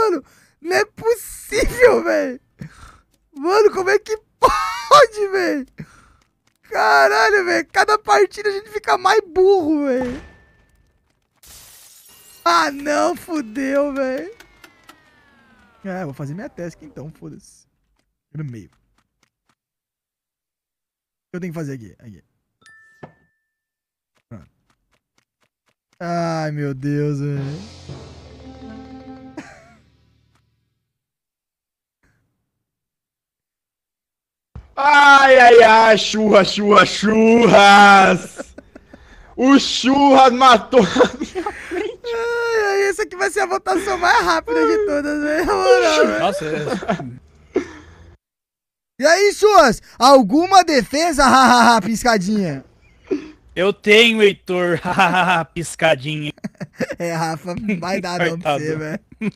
mano. Não é possível, velho. Mano, como é que pode, velho? Caralho, velho. Cada partida a gente fica mais burro, velho. Ah, não. Fudeu, velho. Ah, vou fazer minha task então, foda-se. No meio. O que eu tenho que fazer aqui? Aqui. Pronto. Ai, meu Deus, velho. Ai, ai, ai, churras, churras, churras! O churras matou a minha frente. essa aqui vai ser a votação mais rápida de todas, velho! Né? Nossa, é... E aí, churras? Alguma defesa? Hahaha, piscadinha. Eu tenho, Heitor. Piscadinha. é, Rafa, vai dar não pra você, velho.